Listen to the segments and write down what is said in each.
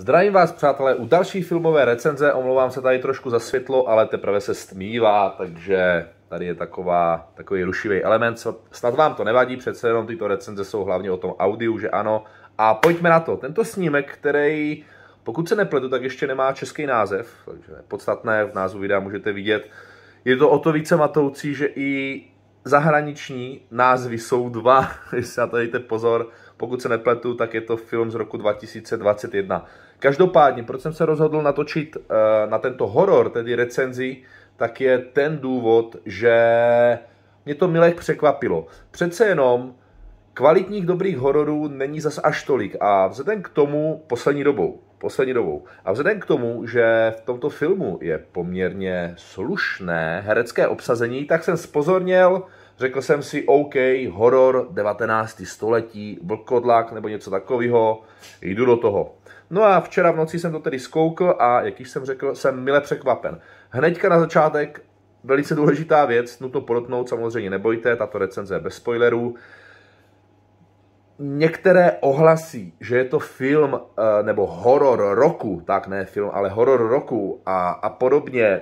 Zdravím vás, přátelé, u další filmové recenze. Omlouvám se tady trošku za světlo, ale teprve se stmívá, takže tady je taková, takový rušivý element. Snad vám to nevadí, přece jenom tyto recenze jsou hlavně o tom audiu, že ano. A pojďme na to. Tento snímek, který, pokud se nepletu, tak ještě nemá český název, takže podstatné v názvu videa můžete vidět. Je to o to více matoucí, že i zahraniční názvy jsou dva, jestli na to dejte pozor, pokud se nepletu, tak je to film z roku 2021. Každopádně, proč jsem se rozhodl natočit eh, na tento horor, tedy recenzi, tak je ten důvod, že mě to milé překvapilo. Přece jenom kvalitních dobrých hororů není zas až tolik a vzhledem k tomu poslední dobou, poslední dobou. A vzhledem k tomu, že v tomto filmu je poměrně slušné herecké obsazení, tak jsem spozornil, Řekl jsem si, OK, horor 19. století, vlkodlak nebo něco takového, jdu do toho. No a včera v noci jsem to tedy zkoukl a, jak již jsem řekl, jsem mile překvapen. Hneďka na začátek velice důležitá věc, nutno podotnout, samozřejmě nebojte, tato recenze je bez spoilerů. Některé ohlasí, že je to film eh, nebo horor roku, tak ne film, ale horor roku a, a podobně,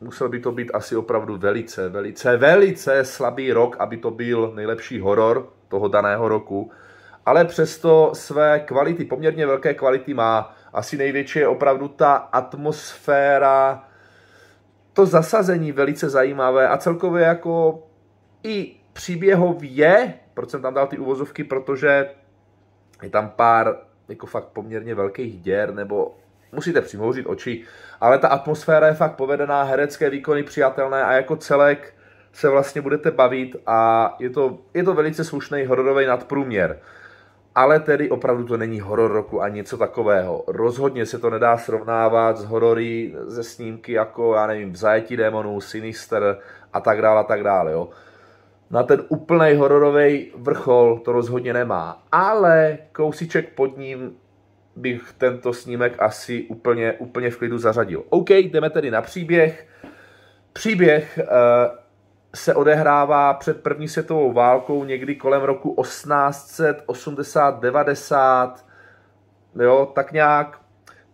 musel by to být asi opravdu velice, velice, velice slabý rok, aby to byl nejlepší horor toho daného roku. Ale přesto své kvality, poměrně velké kvality má. Asi největší je opravdu ta atmosféra, to zasazení velice zajímavé a celkově jako i příběhově, proč jsem tam dal ty uvozovky, protože je tam pár jako fakt poměrně velkých děr nebo musíte přimouřit oči, ale ta atmosféra je fakt povedená, herecké výkony přijatelné a jako celek se vlastně budete bavit a je to, je to velice slušný hororový nadprůměr. Ale tedy opravdu to není horor roku a něco takového. Rozhodně se to nedá srovnávat s horory, ze snímky jako, já nevím, v zajetí démonů, Sinister a tak dále a tak dále, jo. Na ten úplný hororový vrchol to rozhodně nemá, ale kousíček pod ním bych tento snímek asi úplně, úplně v klidu zařadil. OK, jdeme tedy na příběh. Příběh eh, se odehrává před první světovou válkou někdy kolem roku 1880-90, jo, tak nějak.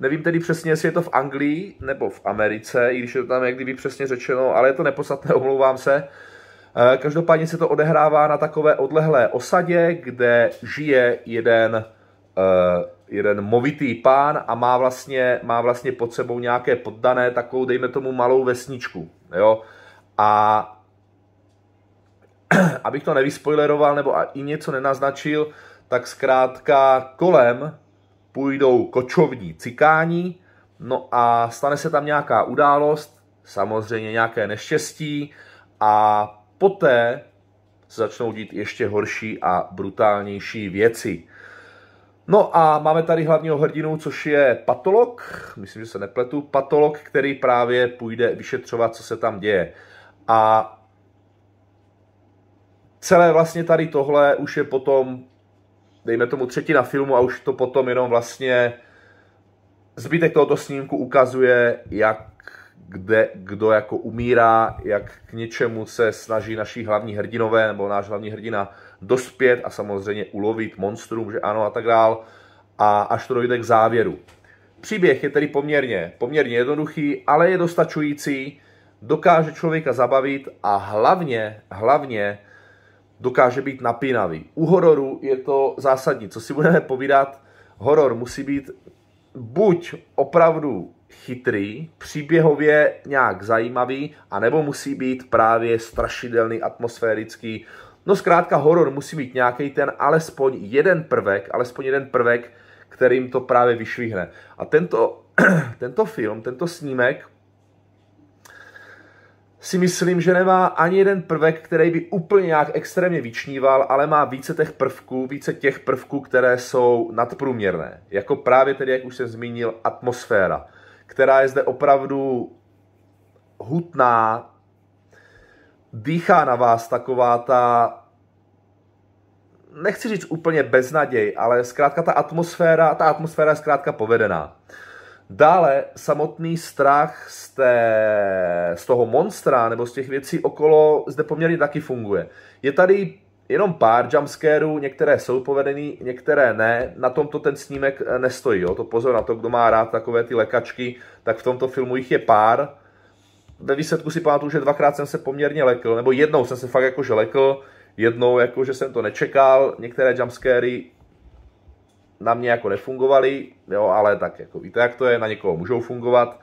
Nevím tedy přesně, jestli je to v Anglii nebo v Americe, i když je to tam jak kdyby přesně řečeno, ale je to nepodstatné, omlouvám se. Eh, každopádně se to odehrává na takové odlehlé osadě, kde žije jeden eh, jeden movitý pán a má vlastně, má vlastně pod sebou nějaké poddané, takovou, dejme tomu, malou vesničku. Jo? A abych to nevyspoileroval nebo i něco nenaznačil, tak zkrátka kolem půjdou kočovní cikání, no a stane se tam nějaká událost, samozřejmě nějaké neštěstí a poté se začnou dít ještě horší a brutálnější věci. No a máme tady hlavního hrdinu, což je patolog, myslím, že se nepletu, patolog, který právě půjde vyšetřovat, co se tam děje. A celé vlastně tady tohle už je potom, dejme tomu třetina filmu a už to potom jenom vlastně zbytek tohoto snímku ukazuje, jak kde, kdo jako umírá, jak k něčemu se snaží naší hlavní hrdinové nebo náš hlavní hrdina dospět a samozřejmě ulovit monstrum, že ano a tak dál, a až to dojde k závěru. Příběh je tedy poměrně, poměrně jednoduchý, ale je dostačující, dokáže člověka zabavit a hlavně, hlavně dokáže být napínavý. U hororu je to zásadní, co si budeme povídat, horor musí být buď opravdu chytrý, příběhově nějak zajímavý, anebo musí být právě strašidelný, atmosférický, No zkrátka horor musí mít nějaký ten alespoň jeden prvek, alespoň jeden prvek, kterým to právě vyšvihne. A tento, tento film, tento snímek si myslím, že nemá ani jeden prvek, který by úplně nějak extrémně vyčníval, ale má více těch prvků, více těch prvků, které jsou nadprůměrné. Jako právě tedy, jak už jsem zmínil, atmosféra, která je zde opravdu hutná, dýchá na vás taková ta nechci říct úplně beznaděj, ale zkrátka ta atmosféra, ta atmosféra je zkrátka povedená. Dále samotný strach z, té, z toho monstra nebo z těch věcí okolo zde poměrně taky funguje. Je tady jenom pár jumpscareů, některé jsou povedený, některé ne. Na tomto ten snímek eh, nestojí, jo? to pozor na to, kdo má rád takové ty lekačky, tak v tomto filmu jich je pár. Ve výsledku si pamatuju, že dvakrát jsem se poměrně lekl, nebo jednou jsem se fakt jakože lekl, jednou, jako že jsem to nečekal, některé jumpscary na mě jako nefungovaly, jo, ale tak jako víte, jak to je, na někoho můžou fungovat.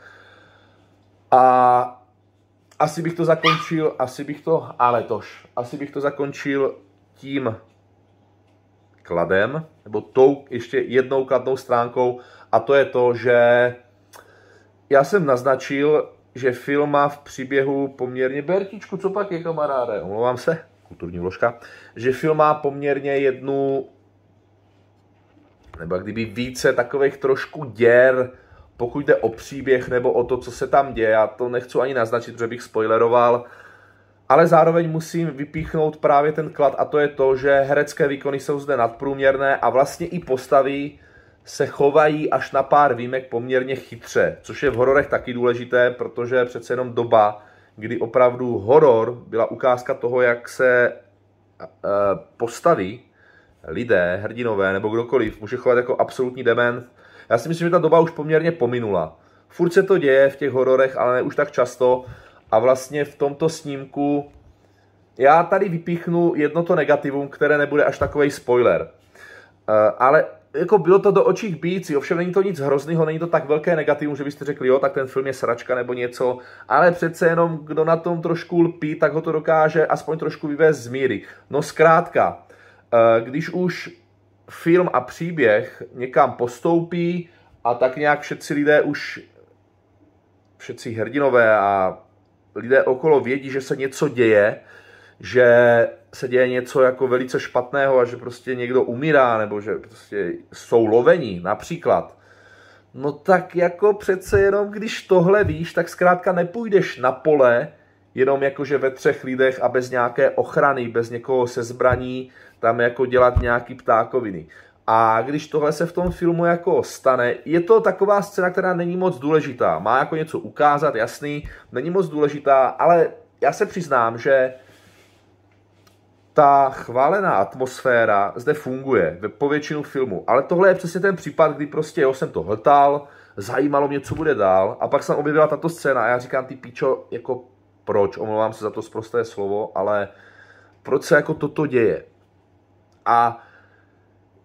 A asi bych to zakončil, asi bych to, ale tož, asi bych to zakončil tím kladem, nebo tou ještě jednou kladnou stránkou, a to je to, že já jsem naznačil, že film má v příběhu poměrně bertičku, co pak je kamaráde, omlouvám se, kulturní vložka, že film má poměrně jednu nebo jak kdyby více takových trošku děr, pokud jde o příběh nebo o to, co se tam děje. Já to nechci ani naznačit, protože bych spoileroval, ale zároveň musím vypíchnout právě ten klad a to je to, že herecké výkony jsou zde nadprůměrné a vlastně i postavy se chovají až na pár výjimek poměrně chytře, což je v hororech taky důležité, protože přece jenom doba, kdy opravdu horor byla ukázka toho, jak se eh, postaví lidé, hrdinové nebo kdokoliv může chovat jako absolutní dement. Já si myslím, že ta doba už poměrně pominula. Furt se to děje v těch hororech, ale ne už tak často. A vlastně v tomto snímku já tady vypíchnu jedno to negativum, které nebude až takový spoiler. Eh, ale jako bylo to do očích bíjící, ovšem není to nic hrozného, není to tak velké negativum, že byste řekli, jo, tak ten film je sračka nebo něco, ale přece jenom, kdo na tom trošku lpí, tak ho to dokáže aspoň trošku vyvést z míry. No zkrátka, eh, když už film a příběh někam postoupí a tak nějak všetci lidé už, všetci hrdinové a lidé okolo vědí, že se něco děje, že se děje něco jako velice špatného a že prostě někdo umírá nebo že prostě jsou lovení například, no tak jako přece jenom, když tohle víš, tak zkrátka nepůjdeš na pole jenom jakože ve třech lidech a bez nějaké ochrany, bez někoho se zbraní, tam jako dělat nějaký ptákoviny. A když tohle se v tom filmu jako stane, je to taková scéna, která není moc důležitá. Má jako něco ukázat, jasný, není moc důležitá, ale já se přiznám, že ta chválená atmosféra zde funguje ve povětšinu filmu, ale tohle je přesně ten případ, kdy prostě jo, jsem to hltal, zajímalo mě, co bude dál a pak jsem objevila tato scéna a já říkám, ty píčo, jako proč, omlouvám se za to zprosté slovo, ale proč se jako toto děje? A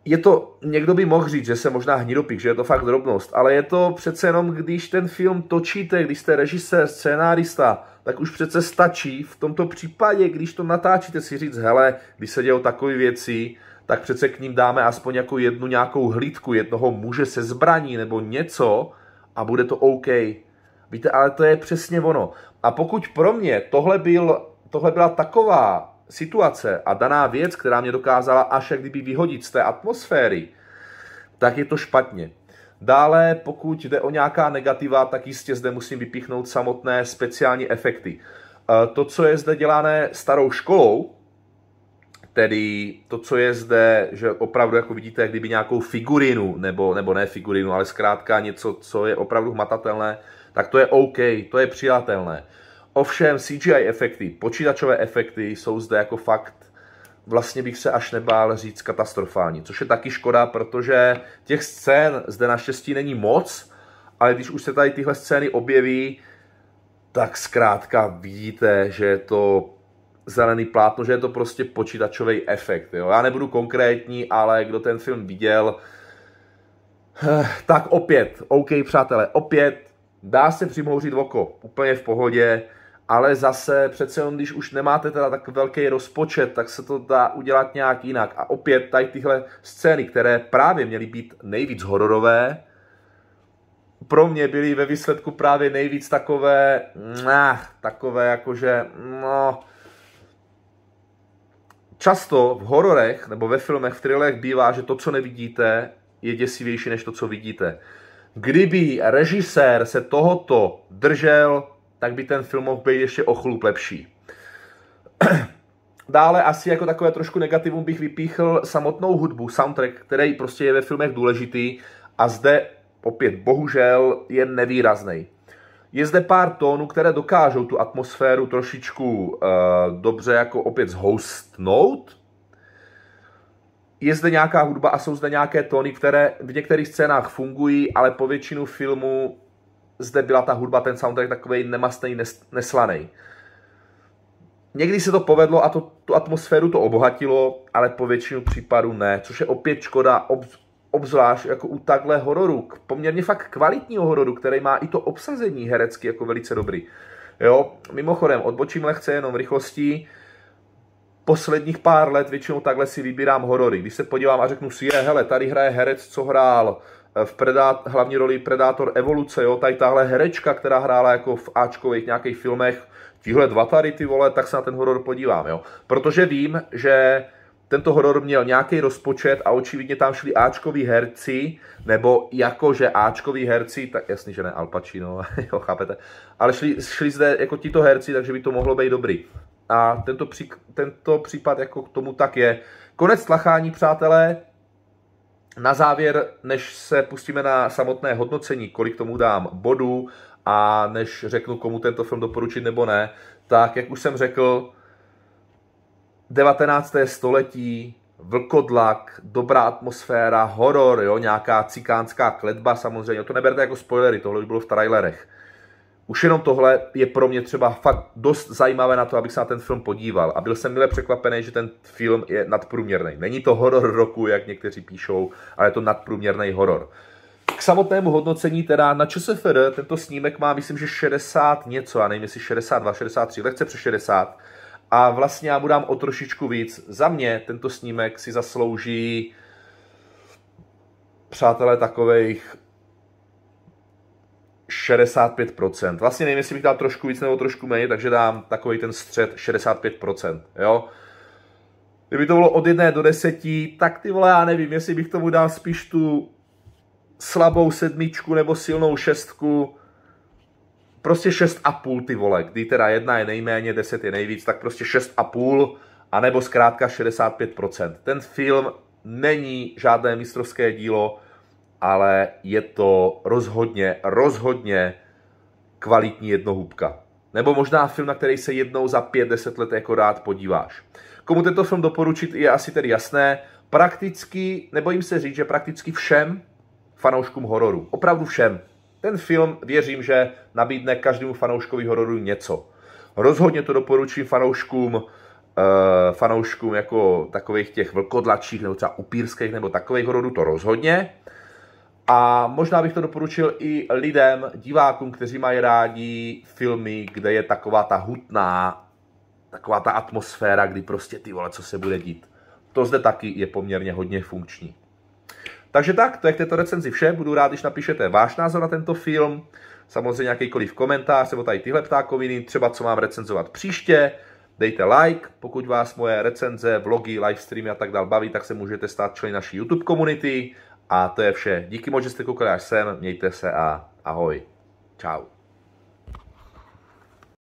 je to, někdo by mohl říct, že se možná hnidopík, že je to fakt drobnost, ale je to přece jenom, když ten film točíte, když jste režisér, scénárista, tak už přece stačí v tomto případě, když to natáčíte, si říct, hele, když se dějou takové věci, tak přece k ním dáme aspoň jako jednu nějakou hlídku, jednoho muže se zbraní nebo něco a bude to OK. Víte, ale to je přesně ono. A pokud pro mě tohle, byl, tohle byla taková situace a daná věc, která mě dokázala až jak kdyby vyhodit z té atmosféry, tak je to špatně. Dále, pokud jde o nějaká negativa, tak jistě zde musím vypíchnout samotné speciální efekty. E, to, co je zde dělané starou školou, tedy to, co je zde, že opravdu, jako vidíte, kdyby nějakou figurinu, nebo, nebo ne figurinu, ale zkrátka něco, co je opravdu hmatatelné, tak to je OK, to je přijatelné. Ovšem CGI efekty, počítačové efekty jsou zde jako fakt vlastně bych se až nebál říct katastrofální, což je taky škoda, protože těch scén zde naštěstí není moc, ale když už se tady tyhle scény objeví, tak zkrátka vidíte, že je to zelený plátno, že je to prostě počítačový efekt. Jo? Já nebudu konkrétní, ale kdo ten film viděl, eh, tak opět, OK přátelé, opět dá se přimhouřit oko, úplně v pohodě, ale zase přece jenom, když už nemáte teda tak velký rozpočet, tak se to dá udělat nějak jinak. A opět tady tyhle scény, které právě měly být nejvíc hororové, pro mě byly ve výsledku právě nejvíc takové, nah, takové jakože, no, často v hororech nebo ve filmech, v thrillerech bývá, že to, co nevidíte, je děsivější než to, co vidíte. Kdyby režisér se tohoto držel tak by ten film mohl být ještě o chlup lepší. Dále asi jako takové trošku negativum bych vypíchl samotnou hudbu, soundtrack, který prostě je ve filmech důležitý a zde opět bohužel je nevýrazný. Je zde pár tónů, které dokážou tu atmosféru trošičku uh, dobře jako opět zhoustnout. Je zde nějaká hudba a jsou zde nějaké tóny, které v některých scénách fungují, ale po většinu filmu zde byla ta hudba, ten soundtrack takový nemastný, nes, neslaný. Někdy se to povedlo a to, tu atmosféru to obohatilo, ale po většinu případů ne, což je opět škoda, ob, obzvlášť jako u takhle hororu, poměrně fakt kvalitního hororu, který má i to obsazení herecky jako velice dobrý. Jo, mimochodem, odbočím lehce jenom v rychlosti, posledních pár let většinou takhle si vybírám horory. Když se podívám a řeknu si, je, hele, tady hraje herec, co hrál v predát, hlavní roli Predátor Evoluce, jo, tady tahle herečka, která hrála jako v Ačkových nějakých filmech, tihle dva tady ty vole, tak se na ten horor podívám, jo. Protože vím, že tento horor měl nějaký rozpočet a očividně tam šli Ačkoví herci, nebo jakože Ačkoví herci, tak jasný, že ne Al Pacino, jo, chápete, ale šli, šli zde jako tito herci, takže by to mohlo být dobrý. A tento, pří, tento případ jako k tomu tak je. Konec tlachání, přátelé, na závěr, než se pustíme na samotné hodnocení, kolik tomu dám bodů a než řeknu, komu tento film doporučit nebo ne, tak jak už jsem řekl, 19. století, vlkodlak, dobrá atmosféra, horor, jo, nějaká cikánská kletba samozřejmě. To neberte jako spoilery, tohle už bylo v trailerech. Už jenom tohle je pro mě třeba fakt dost zajímavé na to, abych se na ten film podíval. A byl jsem milé překvapený, že ten film je nadprůměrný. Není to horor roku, jak někteří píšou, ale je to nadprůměrný horor. K samotnému hodnocení teda na ČSFR tento snímek má, myslím, že 60 něco, a nevím, jestli 62, 63, lehce přes 60. A vlastně já mu dám o trošičku víc. Za mě tento snímek si zaslouží přátelé takových 65%. Vlastně nevím, jestli bych dal trošku víc nebo trošku méně, takže dám takový ten střed 65%, jo. Kdyby to bylo od 1 do 10, tak ty vole, já nevím, jestli bych tomu dal spíš tu slabou sedmičku nebo silnou šestku, prostě 6,5 ty vole, kdy teda jedna je nejméně, 10 je nejvíc, tak prostě 6,5 anebo zkrátka 65%. Ten film není žádné mistrovské dílo, ale je to rozhodně, rozhodně kvalitní jednohubka. Nebo možná film, na který se jednou za 5-10 let jako rád podíváš. Komu tento film doporučit je asi tedy jasné. Prakticky, nebojím se říct, že prakticky všem fanouškům hororu. Opravdu všem. Ten film, věřím, že nabídne každému fanouškovi hororu něco. Rozhodně to doporučím fanouškům, eh, fanouškům jako takových těch vlkodlačích nebo třeba upírských nebo takových hororů, to rozhodně. A možná bych to doporučil i lidem, divákům, kteří mají rádi filmy, kde je taková ta hutná, taková ta atmosféra, kdy prostě ty vole, co se bude dít. To zde taky je poměrně hodně funkční. Takže tak, to je k této recenzi vše. Budu rád, když napíšete váš názor na tento film. Samozřejmě nějakýkoliv komentář nebo tady tyhle ptákoviny, třeba co mám recenzovat příště. Dejte like, pokud vás moje recenze, vlogy, livestreamy a tak dál baví, tak se můžete stát členy naší YouTube komunity a to je vše. Díky moc, že jste koukali až sem. Mějte se a ahoj. Čau.